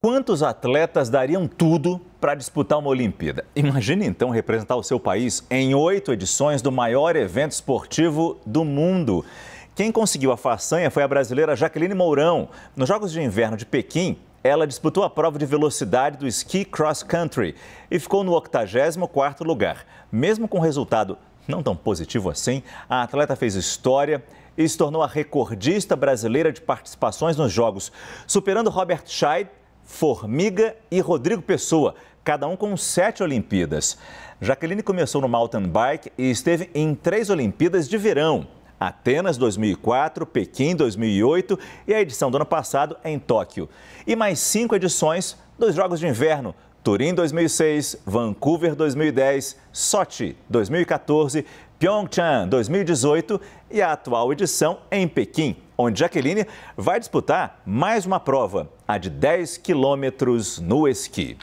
Quantos atletas dariam tudo para disputar uma Olimpíada? Imagine então representar o seu país em oito edições do maior evento esportivo do mundo. Quem conseguiu a façanha foi a brasileira Jaqueline Mourão. Nos Jogos de Inverno de Pequim, ela disputou a prova de velocidade do ski cross country e ficou no 84º lugar. Mesmo com resultado não tão positivo assim, a atleta fez história e se tornou a recordista brasileira de participações nos Jogos, superando Robert Scheidt. Formiga e Rodrigo Pessoa, cada um com sete Olimpíadas. Jaqueline começou no mountain bike e esteve em três Olimpíadas de verão. Atenas 2004, Pequim 2008 e a edição do ano passado em Tóquio. E mais cinco edições dos Jogos de Inverno, Turim 2006, Vancouver 2010, Sochi 2014, Pyeongchang 2018 e a atual edição em Pequim, onde Jaqueline vai disputar mais uma prova, a de 10 quilômetros no esqui.